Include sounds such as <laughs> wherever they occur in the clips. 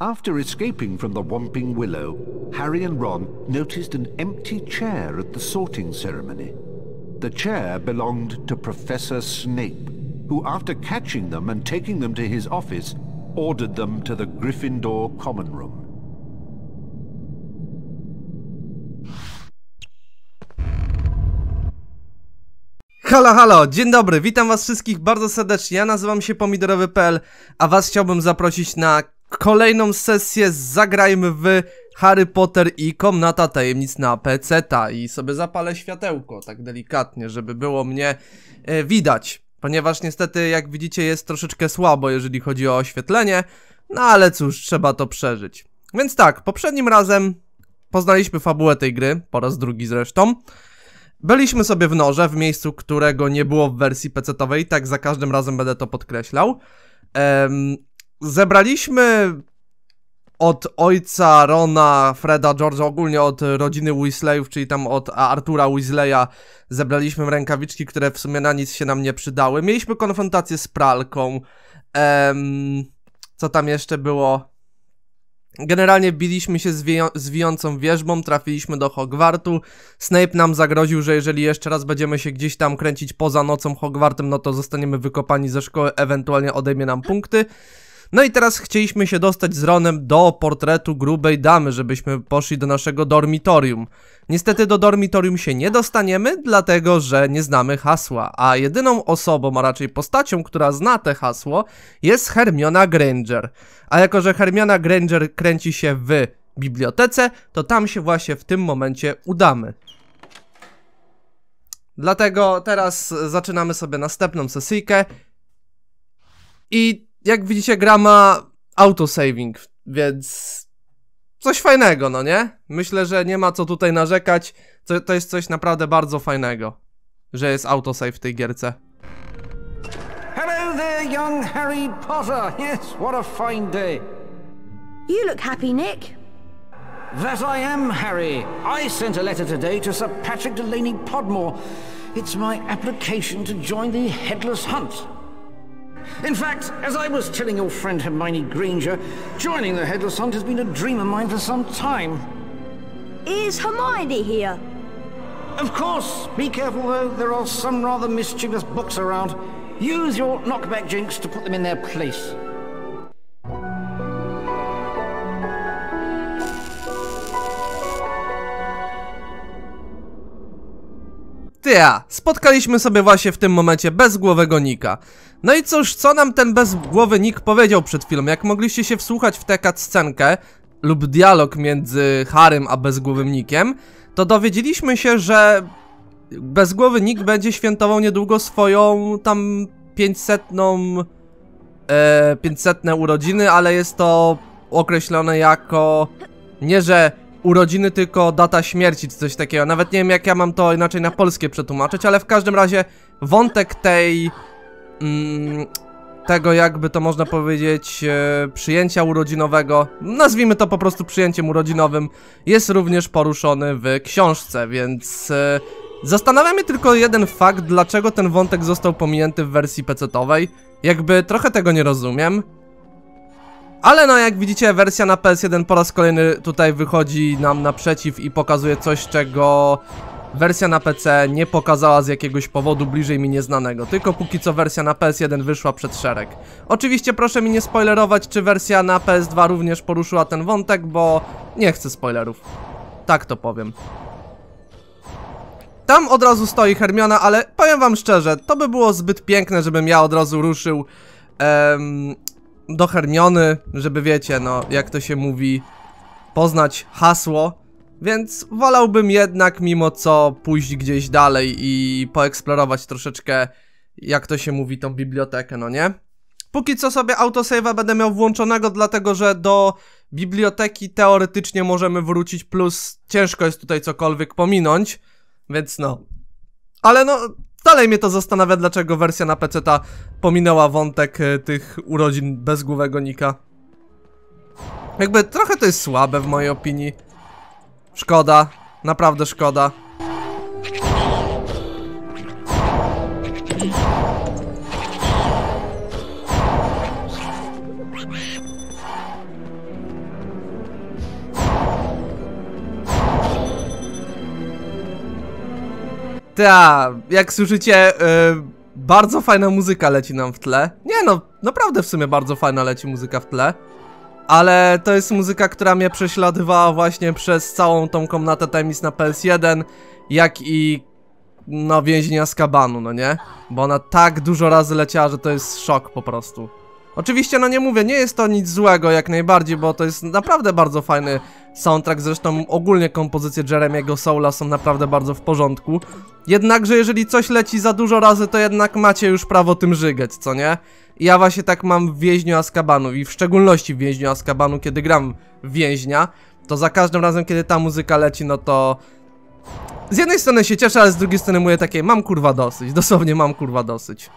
After escaping from the Whomping Willow, Harry and Ron noticed an empty chair at the sorting ceremony. The chair belonged to Professor Snape, who after catching them and taking them to his office, ordered them to the Gryffindor Common Room. Halo, halo, dzień dobry, witam was wszystkich bardzo serdecznie, ja nazywam się pomidorowy.pl, a was chciałbym zaprosić na kolejną sesję zagrajmy w Harry Potter i Komnata Tajemnic na PC-ta i sobie zapalę światełko tak delikatnie, żeby było mnie e, widać, ponieważ niestety jak widzicie jest troszeczkę słabo jeżeli chodzi o oświetlenie, no ale cóż, trzeba to przeżyć. Więc tak, poprzednim razem poznaliśmy fabułę tej gry, po raz drugi zresztą. Byliśmy sobie w norze, w miejscu, którego nie było w wersji pc tak za każdym razem będę to podkreślał. Ehm, zebraliśmy od ojca Rona, Freda, George'a, ogólnie od rodziny Weasleyów, czyli tam od Artura Weasleya zebraliśmy rękawiczki, które w sumie na nic się nam nie przydały. Mieliśmy konfrontację z pralką. co tam jeszcze było? Generalnie biliśmy się z, z wijącą wierzbą, trafiliśmy do Hogwartu. Snape nam zagroził, że jeżeli jeszcze raz będziemy się gdzieś tam kręcić poza nocą Hogwartem, no to zostaniemy wykopani ze szkoły, ewentualnie odejmie nam punkty. No i teraz chcieliśmy się dostać z Ronem do portretu grubej damy, żebyśmy poszli do naszego dormitorium. Niestety do dormitorium się nie dostaniemy, dlatego że nie znamy hasła, a jedyną osobą, a raczej postacią, która zna te hasło jest Hermiona Granger. A jako, że Hermiona Granger kręci się w bibliotece, to tam się właśnie w tym momencie udamy. Dlatego teraz zaczynamy sobie następną sesyjkę i jak widzicie, gra ma autosaving, więc coś fajnego, no nie? Myślę, że nie ma co tutaj narzekać. To, to jest coś naprawdę bardzo fajnego, że jest autosave w tej gierce. Hello there, young Harry Potter. Yes, what a fine day. You look happy, Nick. That I am, Harry. I sent a letter today to Sir Patrick Delaney Podmore. It's my application to join the Headless Hunt. In fact, as I was telling your friend Hermione Granger, joining the Headless Hunt has been a dream of mine for some time. Is Hermione here? Of course. Be careful, though. There are some rather mischievous books around. Use your knockback jinx to put them in their place. spotkaliśmy sobie właśnie w tym momencie bezgłowego Nika. No i cóż, co nam ten bezgłowy Nick powiedział przed chwilą? Jak mogliście się wsłuchać w tę scenkę lub dialog między Harym a bezgłowym Nickiem, to dowiedzieliśmy się, że bezgłowy Nick będzie świętował niedługo swoją tam 500 e, 500 urodziny, ale jest to określone jako nie, że urodziny, tylko data śmierci czy coś takiego. Nawet nie wiem, jak ja mam to inaczej na polskie przetłumaczyć, ale w każdym razie wątek tej... Mm, tego jakby to można powiedzieć e, przyjęcia urodzinowego, nazwijmy to po prostu przyjęciem urodzinowym, jest również poruszony w książce, więc e, mnie tylko jeden fakt, dlaczego ten wątek został pominięty w wersji pecetowej. Jakby trochę tego nie rozumiem. Ale no jak widzicie wersja na PS1 po raz kolejny tutaj wychodzi nam naprzeciw i pokazuje coś czego wersja na PC nie pokazała z jakiegoś powodu bliżej mi nieznanego, tylko póki co wersja na PS1 wyszła przed szereg. Oczywiście proszę mi nie spoilerować, czy wersja na PS2 również poruszyła ten wątek, bo nie chcę spoilerów. Tak to powiem. Tam od razu stoi Hermiona, ale powiem wam szczerze, to by było zbyt piękne, żebym ja od razu ruszył um, do Hermiony, żeby wiecie, no jak to się mówi, poznać hasło. Więc wolałbym jednak mimo co pójść gdzieś dalej i poeksplorować troszeczkę, jak to się mówi, tą bibliotekę, no nie? Póki co sobie autosave'a będę miał włączonego, dlatego że do biblioteki teoretycznie możemy wrócić, plus ciężko jest tutaj cokolwiek pominąć, więc no. Ale no, Dalej mnie to zastanawia, dlaczego wersja na PC ta pominęła wątek e, tych urodzin bezgłowego Nika. Jakby trochę to jest słabe w mojej opinii. Szkoda, naprawdę szkoda. Ta, jak słyszycie, yy, bardzo fajna muzyka leci nam w tle. Nie no, naprawdę w sumie bardzo fajna leci muzyka w tle. Ale to jest muzyka, która mnie prześladowała właśnie przez całą tą komnatę tajemnic na PS1, jak i no więzienia z kabanu, no nie? Bo ona tak dużo razy leciała, że to jest szok po prostu. Oczywiście, no nie mówię, nie jest to nic złego jak najbardziej, bo to jest naprawdę bardzo fajny Soundtrack zresztą ogólnie kompozycje Jeremiego Soula są naprawdę bardzo w porządku. Jednakże jeżeli coś leci za dużo razy, to jednak macie już prawo tym żygać, co nie? ja właśnie tak mam w Więźniu Askabanu i w szczególności w Więźniu Askabanu, kiedy gram Więźnia, to za każdym razem, kiedy ta muzyka leci, no to... Z jednej strony się cieszę, ale z drugiej strony mówię takie, mam kurwa dosyć, dosłownie mam kurwa dosyć.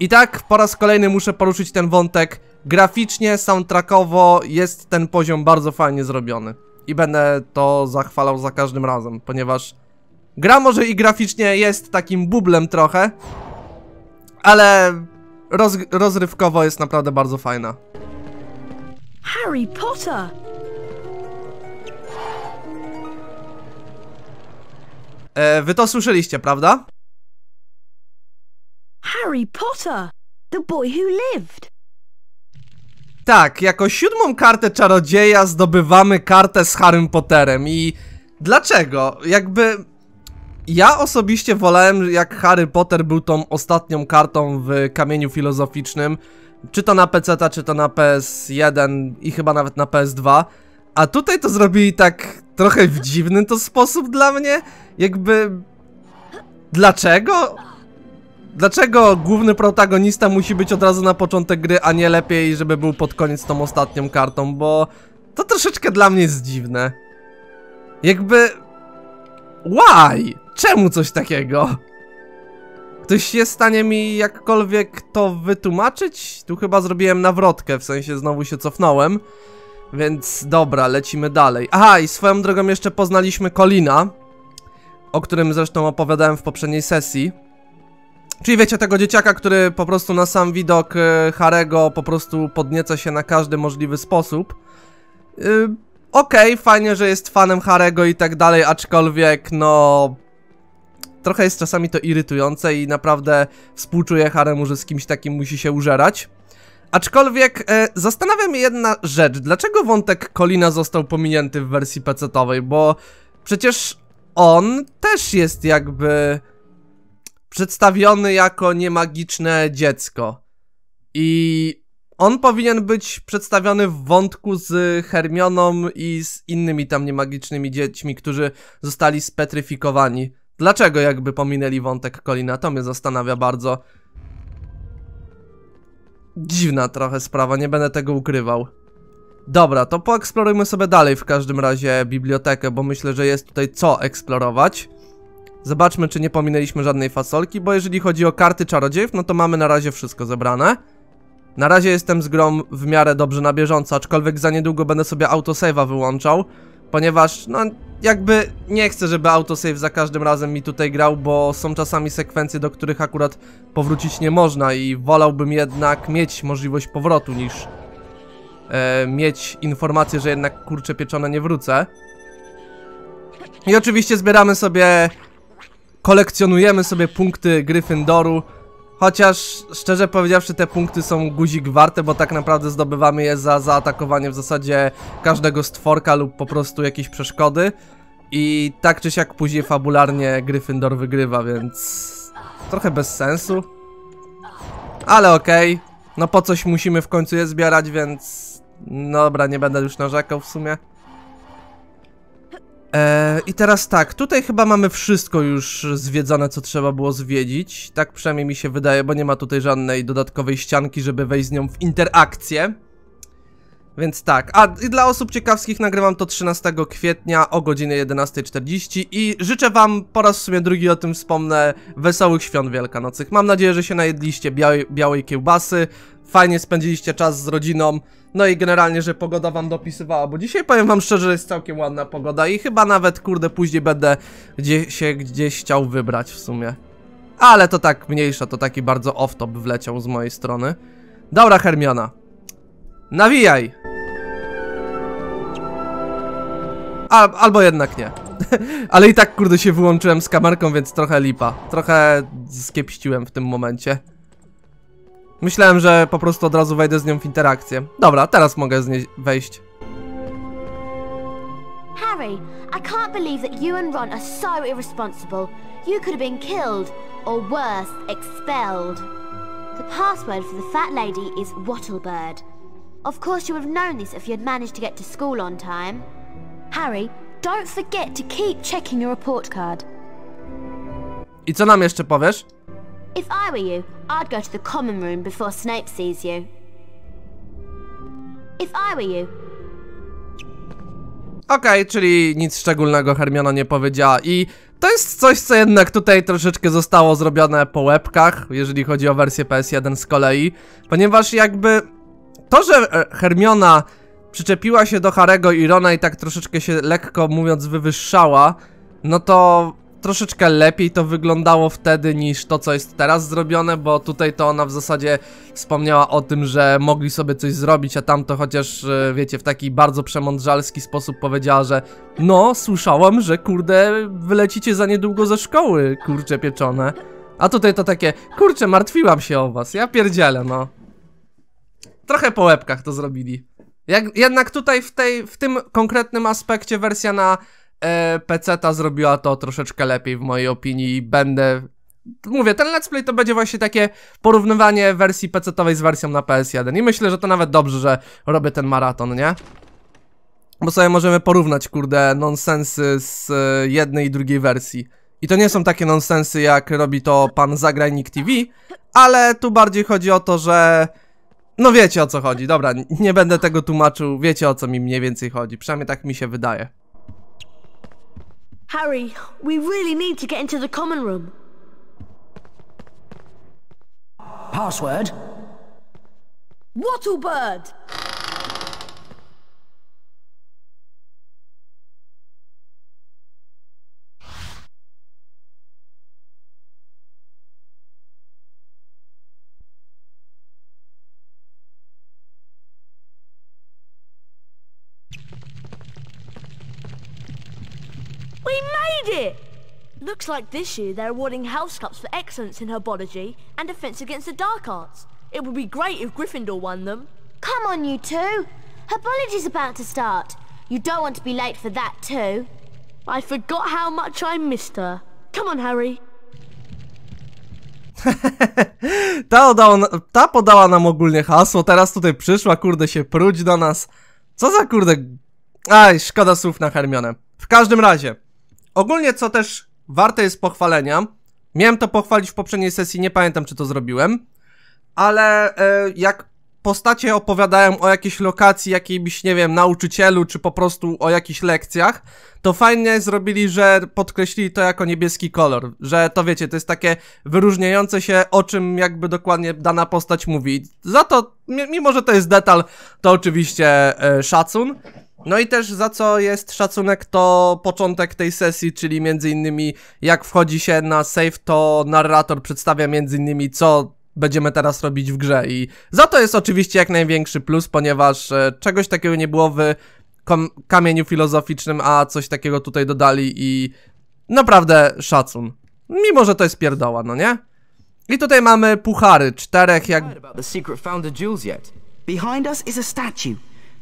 I tak po raz kolejny muszę poruszyć ten wątek Graficznie, soundtrackowo jest ten poziom bardzo fajnie zrobiony. I będę to zachwalał za każdym razem, ponieważ gra może i graficznie jest takim bublem trochę, ale roz rozrywkowo jest naprawdę bardzo fajna. Harry Potter! E, wy to słyszeliście, prawda? Harry Potter! The boy who lived! Tak, jako siódmą kartę czarodzieja zdobywamy kartę z Harrym Potterem i... Dlaczego? Jakby... Ja osobiście wolałem, jak Harry Potter był tą ostatnią kartą w Kamieniu Filozoficznym, czy to na PC, czy to na PS1 i chyba nawet na PS2, a tutaj to zrobili tak trochę w dziwny to sposób dla mnie, jakby... Dlaczego? Dlaczego główny protagonista musi być od razu na początek gry, a nie lepiej, żeby był pod koniec tą ostatnią kartą, bo to troszeczkę dla mnie jest dziwne. Jakby... Why? Czemu coś takiego? Ktoś jest w stanie mi jakkolwiek to wytłumaczyć? Tu chyba zrobiłem nawrotkę, w sensie znowu się cofnąłem. Więc dobra, lecimy dalej. Aha, i swoją drogą jeszcze poznaliśmy Kolina, o którym zresztą opowiadałem w poprzedniej sesji. Czyli wiecie, tego dzieciaka, który po prostu na sam widok e, Harego po prostu podnieca się na każdy możliwy sposób. Yy, Okej, okay, fajnie, że jest fanem Harego i tak dalej, aczkolwiek no... Trochę jest czasami to irytujące i naprawdę współczuję Haremu, że z kimś takim musi się użerać. Aczkolwiek e, zastanawia mnie jedna rzecz, dlaczego wątek Kolina został pominięty w wersji pecetowej, bo przecież on też jest jakby przedstawiony jako niemagiczne dziecko. I on powinien być przedstawiony w wątku z Hermioną i z innymi tam niemagicznymi dziećmi, którzy zostali spetryfikowani. Dlaczego jakby pominęli wątek Kolina? To mnie zastanawia bardzo. Dziwna trochę sprawa, nie będę tego ukrywał. Dobra, to poeksplorujmy sobie dalej w każdym razie bibliotekę, bo myślę, że jest tutaj co eksplorować. Zobaczmy, czy nie pominęliśmy żadnej fasolki, bo jeżeli chodzi o karty czarodziejów, no to mamy na razie wszystko zebrane. Na razie jestem z grom w miarę dobrze na bieżąco, aczkolwiek za niedługo będę sobie autosave'a wyłączał, ponieważ, no, jakby nie chcę, żeby autosave za każdym razem mi tutaj grał, bo są czasami sekwencje, do których akurat powrócić nie można i wolałbym jednak mieć możliwość powrotu niż e, mieć informację, że jednak kurczę pieczone nie wrócę. I oczywiście zbieramy sobie kolekcjonujemy sobie punkty Gryffindoru. Chociaż, szczerze powiedziawszy, te punkty są guzik warte, bo tak naprawdę zdobywamy je za zaatakowanie w zasadzie każdego stworka lub po prostu jakieś przeszkody. I tak czy siak później fabularnie Gryffindor wygrywa, więc trochę bez sensu. Ale okej, okay. no po coś musimy w końcu je zbierać, więc... No dobra, nie będę już narzekał w sumie. E, I teraz tak, tutaj chyba mamy wszystko już zwiedzone, co trzeba było zwiedzić. Tak przynajmniej mi się wydaje, bo nie ma tutaj żadnej dodatkowej ścianki, żeby wejść z nią w interakcję. Więc tak, a dla osób ciekawskich nagrywam to 13 kwietnia o godzinie 11.40 i życzę wam, po raz w sumie drugi o tym wspomnę, wesołych świąt wielkanocnych. Mam nadzieję, że się najedliście białej, białej kiełbasy, fajnie spędziliście czas z rodziną, no i generalnie, że pogoda wam dopisywała, bo dzisiaj powiem wam szczerze, że jest całkiem ładna pogoda i chyba nawet, kurde, później będę gdzie, się gdzieś chciał wybrać w sumie. Ale to tak mniejsza, to taki bardzo off-top wleciał z mojej strony. Dobra, Hermiona. Nawijaj! Al albo jednak nie. <laughs> Ale i tak, kurde, się wyłączyłem z kamerką, więc trochę lipa. Trochę skiepściłem w tym momencie. Myślałem, że po prostu od razu wejdę z nią w interakcję. Dobra, teraz mogę z niej wejść. Harry, I can't believe that you and Ron are so irresponsible. You could have been killed, or worse, expelled. The password for the fat lady is Wattlebird. Of course you would have known this if you had managed to get to school on time. Harry, don't forget to keep checking your report card. I co nam jeszcze powiesz? If I were you, I'd go to the common room before Snape sees you. If I were you. Okej, okay, czyli nic szczególnego Hermiona nie powiedziała i to jest coś, co jednak tutaj troszeczkę zostało zrobione po łebkach, jeżeli chodzi o wersję PS1 z kolei, ponieważ jakby to, że e, Hermiona przyczepiła się do Harego i Rona i tak troszeczkę się lekko mówiąc wywyższała, no to troszeczkę lepiej to wyglądało wtedy niż to, co jest teraz zrobione, bo tutaj to ona w zasadzie wspomniała o tym, że mogli sobie coś zrobić, a tamto chociaż, e, wiecie, w taki bardzo przemądrzalski sposób powiedziała, że no, słyszałam, że kurde, wylecicie za niedługo ze szkoły, kurcze pieczone. A tutaj to takie, kurcze, martwiłam się o was, ja pierdzielę, no. Trochę po łebkach to zrobili. Jak, jednak tutaj w, tej, w tym konkretnym aspekcie wersja na e, PC-ta zrobiła to troszeczkę lepiej w mojej opinii i będę... Mówię, ten let's play to będzie właśnie takie porównywanie wersji PC-towej z wersją na PS1 i myślę, że to nawet dobrze, że robię ten maraton, nie? Bo sobie możemy porównać, kurde, nonsensy z e, jednej i drugiej wersji. I to nie są takie nonsensy, jak robi to pan Zagrajnik TV, ale tu bardziej chodzi o to, że... No wiecie o co chodzi, dobra, nie będę tego tłumaczył, wiecie o co mi mniej więcej chodzi, przynajmniej tak mi się wydaje. Harry, we really need to get into the common room. Password? Wattlebird! it! Looks like this year they're awarding House Cups for excellence in Herbology and Defence Against the Dark Arts. It would be great if Gryffindor won them. Come on, you two. Herbology's about to start. You don't want to be late for that, too. I forgot how much I missed her. Come on, Harry. <laughs> ta, udało, ta podała nam ogólnie hasło, teraz tutaj przyszła, kurde się próć do nas. Co za kurde... Aj, szkoda słów na Hermionę. W każdym razie, Ogólnie, co też warte jest pochwalenia, miałem to pochwalić w poprzedniej sesji, nie pamiętam czy to zrobiłem, ale e, jak postacie opowiadają o jakiejś lokacji, jakimś, nie wiem, nauczycielu, czy po prostu o jakichś lekcjach, to fajnie zrobili, że podkreślili to jako niebieski kolor, że to wiecie, to jest takie wyróżniające się, o czym jakby dokładnie dana postać mówi. Za to, mimo że to jest detal, to oczywiście e, szacun. No i też za co jest szacunek to początek tej sesji, czyli między innymi jak wchodzi się na save, to narrator przedstawia między innymi co będziemy teraz robić w grze i za to jest oczywiście jak największy plus, ponieważ e, czegoś takiego nie było w kamieniu filozoficznym, a coś takiego tutaj dodali i naprawdę szacun. Mimo, że to jest pierdoła, no nie? I tutaj mamy puchary, czterech jak... Behind us is a statue.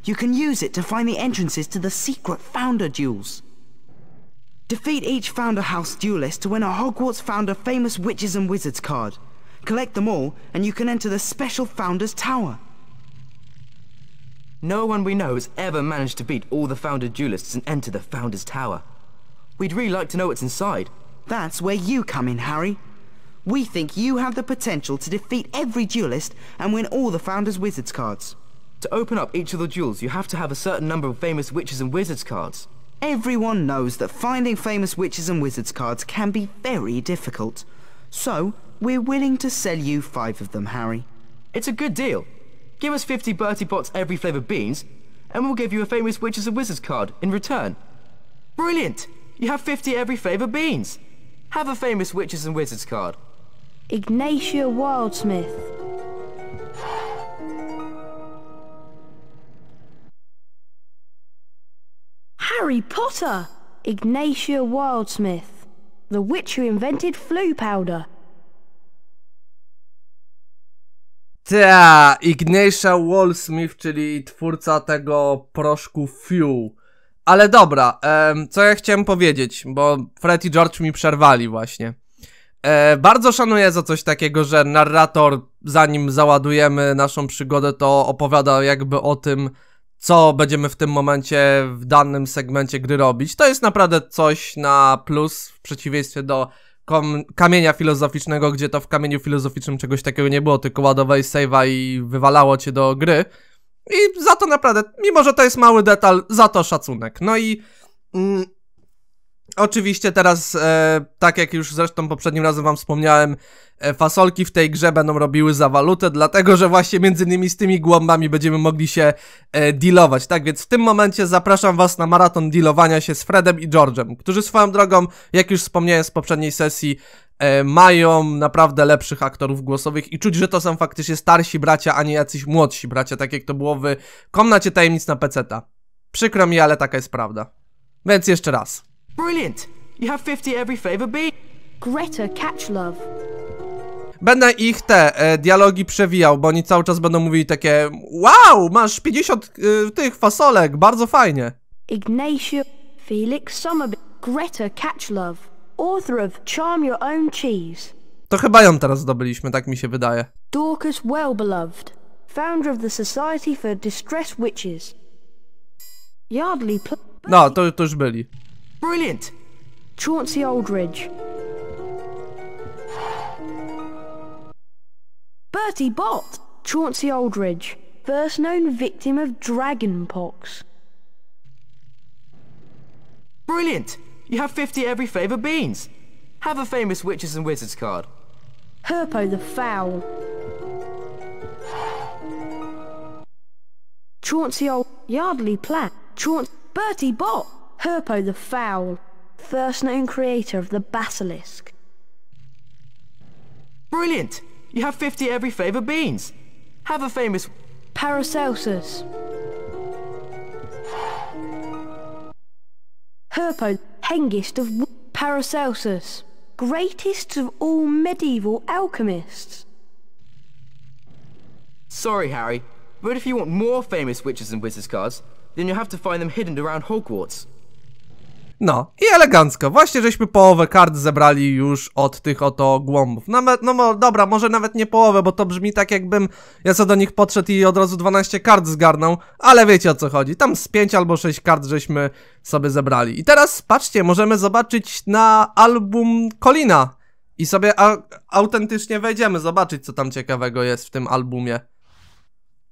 You can use it to find the entrances to the secret Founder duels. Defeat each Founder House duelist to win a Hogwarts Founder Famous Witches and Wizards card. Collect them all, and you can enter the special Founder's Tower. No one we know has ever managed to beat all the Founder duelists and enter the Founder's Tower. We'd really like to know what's inside. That's where you come in, Harry. We think you have the potential to defeat every duelist and win all the Founder's Wizards cards. To open up each of the jewels, you have to have a certain number of famous witches and wizards cards. Everyone knows that finding famous witches and wizards cards can be very difficult. So, we're willing to sell you five of them, Harry. It's a good deal. Give us 50 Bertie Bott's every flavour beans, and we'll give you a famous witches and wizards card in return. Brilliant! You have 50 every flavour beans. Have a famous witches and wizards card. Ignatia Wildsmith. Harry Potter! Ignatia Wildsmith, the witch who invented flu powder. Ta, Ignatia Wallsmith, czyli twórca tego proszku Fuel. Ale dobra, em, co ja chciałem powiedzieć, bo Fred i George mi przerwali właśnie. E, bardzo szanuję za coś takiego, że narrator, zanim załadujemy naszą przygodę, to opowiada jakby o tym, co będziemy w tym momencie w danym segmencie gry robić. To jest naprawdę coś na plus w przeciwieństwie do kamienia filozoficznego, gdzie to w kamieniu filozoficznym czegoś takiego nie było, tylko ładowałeś save'a i wywalało cię do gry. I za to naprawdę, mimo że to jest mały detal, za to szacunek. No i mm, Oczywiście teraz, e, tak jak już zresztą poprzednim razem wam wspomniałem, e, fasolki w tej grze będą robiły za walutę, dlatego że właśnie między innymi z tymi głąbami będziemy mogli się e, dealować. Tak więc w tym momencie zapraszam was na maraton dealowania się z Fredem i George'em, którzy swoją drogą, jak już wspomniałem z poprzedniej sesji, e, mają naprawdę lepszych aktorów głosowych i czuć, że to są faktycznie starsi bracia, a nie jacyś młodsi bracia, tak jak to było w Komnacie Tajemnic na PC-ta. Przykro mi, ale taka jest prawda. Więc jeszcze raz. Brilliant! You have 50 every favor B. Greta catch love. Będę ich te e, dialogi przewijał, bo oni cały czas będą mówili takie Wow, masz 50 e, tych fasolek, bardzo fajnie. Ignacio Felix Summerby, Greta Catchlove, author of Charm Your Own Cheese. To chyba ją teraz zdobyliśmy, tak mi się wydaje. Dorcas Wellbeloved, founder of the Society for Distressed Witches. Yardley... No, to, to już byli. Brilliant! Chauncey Oldridge. Bertie Bott! Chauncey Oldridge, first known victim of dragonpox. Brilliant! You have 50 every flavour beans. Have a famous witches and wizards card. Herpo the Fowl. Chauncey Old Yardley Platt. Chaunce Bertie Bott. Herpo the Fowl, first known creator of the basilisk. Brilliant! You have 50 every flavour beans. Have a famous... Paracelsus. Herpo, hengist of Paracelsus, greatest of all medieval alchemists. Sorry, Harry, but if you want more famous witches and wizards cards, then you'll have to find them hidden around Hogwarts. No i elegancko, właśnie żeśmy połowę kart zebrali już od tych oto głąbów. Nawet, no, no dobra, może nawet nie połowę, bo to brzmi tak jakbym ja co do nich podszedł i od razu 12 kart zgarnął, ale wiecie o co chodzi. Tam z 5 albo 6 kart żeśmy sobie zebrali. I teraz patrzcie, możemy zobaczyć na album Kolina i sobie autentycznie wejdziemy zobaczyć co tam ciekawego jest w tym albumie.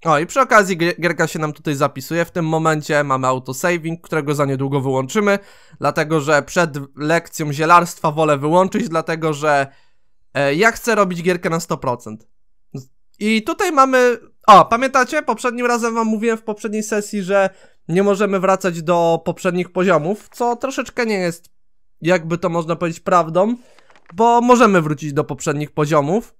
O i przy okazji gierka się nam tutaj zapisuje, w tym momencie mamy autosaving, którego za niedługo wyłączymy, dlatego że przed lekcją zielarstwa wolę wyłączyć, dlatego że e, ja chcę robić gierkę na 100%. I tutaj mamy... O, pamiętacie? Poprzednim razem wam mówiłem w poprzedniej sesji, że nie możemy wracać do poprzednich poziomów, co troszeczkę nie jest, jakby to można powiedzieć, prawdą, bo możemy wrócić do poprzednich poziomów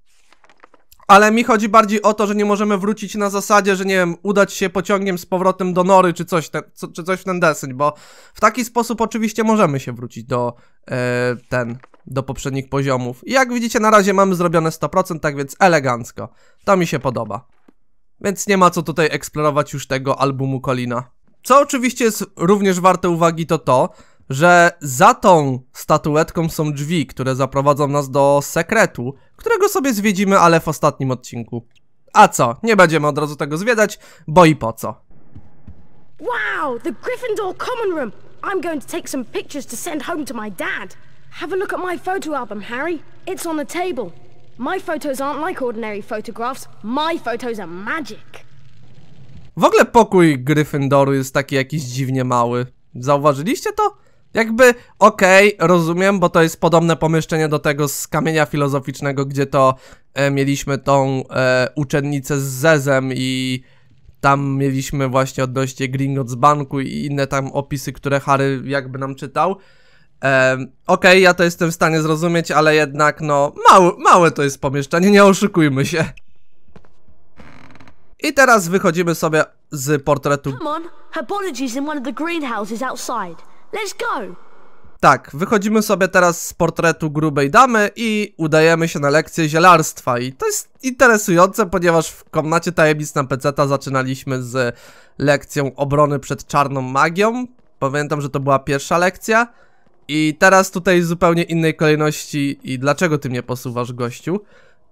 ale mi chodzi bardziej o to, że nie możemy wrócić na zasadzie, że nie wiem, udać się pociągiem z powrotem do Nory czy coś, te, co, czy coś w ten deseń, bo w taki sposób oczywiście możemy się wrócić do e, ten, do poprzednich poziomów. I jak widzicie na razie mamy zrobione 100%, tak więc elegancko. To mi się podoba. Więc nie ma co tutaj eksplorować już tego albumu Kolina. Co oczywiście jest również warte uwagi to to, że za tą statuetką są drzwi, które zaprowadzą nas do sekretu, którego sobie zwiedzimy, ale w ostatnim odcinku. A co, nie będziemy od razu tego zwiedzać, bo i po co. Wow, the Gryffindor common room. I'm going to take some pictures to send home to my dad. Have a look at my photo album, Harry. It's on the table. My photos aren't like ordinary photographs. My photos are magic. W ogóle pokój Gryffindoru jest taki jakiś dziwnie mały. Zauważyliście to? Jakby, okej, okay, rozumiem, bo to jest podobne pomieszczenie do tego z kamienia filozoficznego, gdzie to e, mieliśmy tą e, uczennicę z Zezem i tam mieliśmy właśnie odnośnie Gringotts Banku i inne tam opisy, które Harry jakby nam czytał. E, okej, okay, ja to jestem w stanie zrozumieć, ale jednak no, mały, małe to jest pomieszczenie, nie oszukujmy się. I teraz wychodzimy sobie z portretu. Come on, her outside. Let's go! Tak, wychodzimy sobie teraz z portretu grubej damy i udajemy się na lekcję zielarstwa. I to jest interesujące, ponieważ w komnacie tajemnic na pc zaczynaliśmy z lekcją obrony przed czarną magią. Pamiętam, że to była pierwsza lekcja. I teraz tutaj zupełnie innej kolejności i dlaczego ty mnie posuwasz, gościu?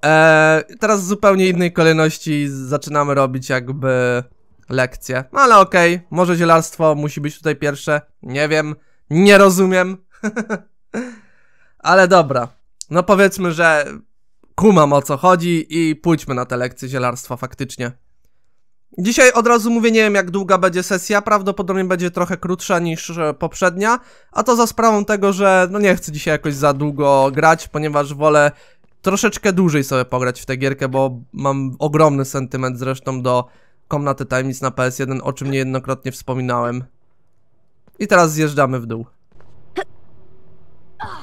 Eee, teraz zupełnie innej kolejności zaczynamy robić jakby lekcję. No ale okej, okay, może zielarstwo musi być tutaj pierwsze. Nie wiem, nie rozumiem. <laughs> Ale dobra, no powiedzmy, że kumam o co chodzi i pójdźmy na te lekcje zielarstwa faktycznie. Dzisiaj od razu mówię, nie wiem jak długa będzie sesja, prawdopodobnie będzie trochę krótsza niż e, poprzednia, a to za sprawą tego, że no nie chcę dzisiaj jakoś za długo grać, ponieważ wolę troszeczkę dłużej sobie pograć w tę gierkę, bo mam ogromny sentyment zresztą do komnaty tajemnic na PS1, o czym niejednokrotnie wspominałem. I teraz zjeżdżamy w dół.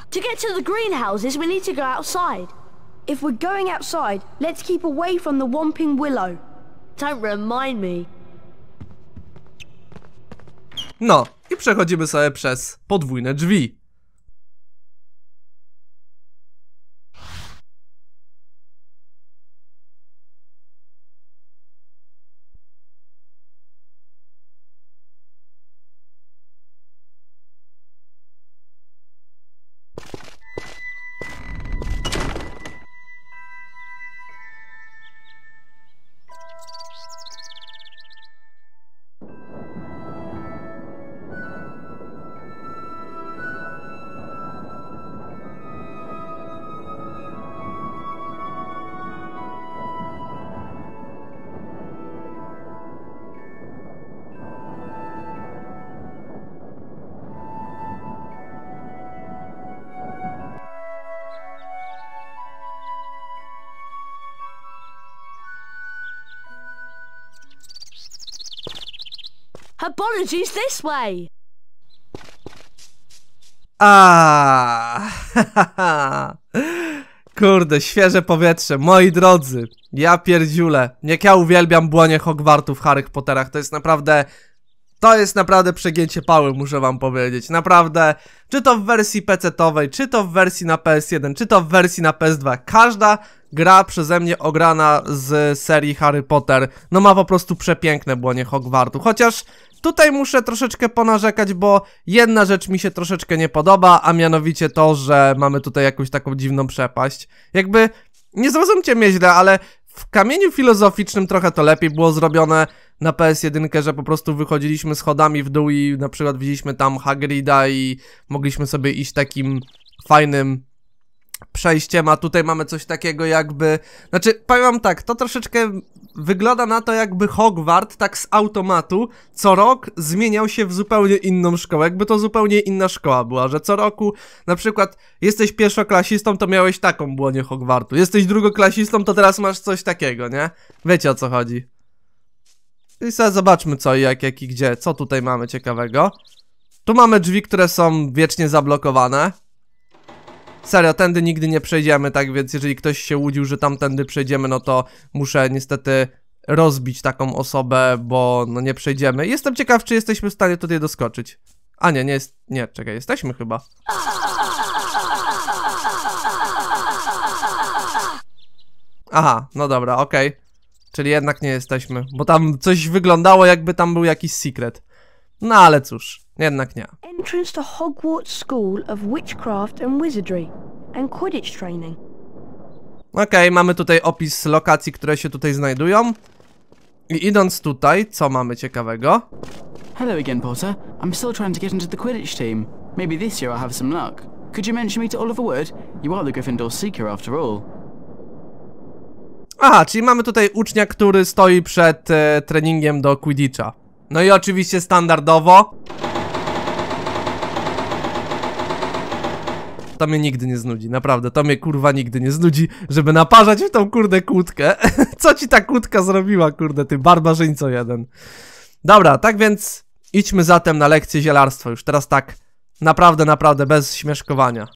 To get to the greenhouses, we need to go outside. If we're going outside, let's keep away from the Willow. Don't remind me. No, i przechodzimy sobie przez podwójne drzwi. Apologies this way. A, <laughs> Kurde, świeże powietrze, moi drodzy. Ja pierdziule. Jak ja uwielbiam błonie Hogwartu w Harry Potterach, to jest naprawdę to jest naprawdę przegięcie pały, muszę wam powiedzieć. Naprawdę, czy to w wersji PC-towej, czy to w wersji na PS1, czy to w wersji na PS2, każda gra przeze mnie ograna z serii Harry Potter, no ma po prostu przepiękne błonie Hogwartu. Chociaż tutaj muszę troszeczkę ponarzekać, bo jedna rzecz mi się troszeczkę nie podoba, a mianowicie to, że mamy tutaj jakąś taką dziwną przepaść. Jakby, nie zrozumcie mnie źle, ale w kamieniu filozoficznym trochę to lepiej było zrobione na PS1, że po prostu wychodziliśmy schodami w dół i na przykład widzieliśmy tam Hagrida i mogliśmy sobie iść takim fajnym przejściem, a tutaj mamy coś takiego jakby... Znaczy, powiem wam tak, to troszeczkę wygląda na to jakby Hogwart tak z automatu co rok zmieniał się w zupełnie inną szkołę, jakby to zupełnie inna szkoła była, że co roku na przykład jesteś pierwszoklasistą, to miałeś taką błonię Hogwartu, jesteś drugoklasistą, to teraz masz coś takiego, nie? Wiecie o co chodzi. I sobie zobaczmy co i jak, jak i gdzie. Co tutaj mamy ciekawego? Tu mamy drzwi, które są wiecznie zablokowane. Serio, tędy nigdy nie przejdziemy, tak więc jeżeli ktoś się łudził, że tamtędy przejdziemy, no to muszę niestety rozbić taką osobę, bo no nie przejdziemy. Jestem ciekaw, czy jesteśmy w stanie tutaj doskoczyć. A nie, nie jest... Nie, czekaj, jesteśmy chyba. Aha, no dobra, okej. Okay. Czyli jednak nie jesteśmy, bo tam coś wyglądało jakby tam był jakiś secret. No ale cóż, jednak nie. Entrance to Hogwarts School of Witchcraft and Wizardry and Quidditch Training. Okej, okay, mamy tutaj opis lokacji, które się tutaj znajdują. I idąc tutaj, co mamy ciekawego? Hello again, Potter. I'm still trying to get into the Quidditch team. Maybe this year I'll have some luck. Could you mention me to Oliver Wood? You are the Gryffindor seeker after all. Aha, czyli mamy tutaj ucznia, który stoi przed e, treningiem do Quidditcha. No i oczywiście standardowo... To mnie nigdy nie znudzi, naprawdę, to mnie kurwa nigdy nie znudzi, żeby naparzać w tą kurde kłódkę. <laughs> Co ci ta kłódka zrobiła, kurde, ty barbarzyńco jeden. Dobra, tak więc idźmy zatem na lekcję zielarstwa już, teraz tak naprawdę, naprawdę bez śmieszkowania.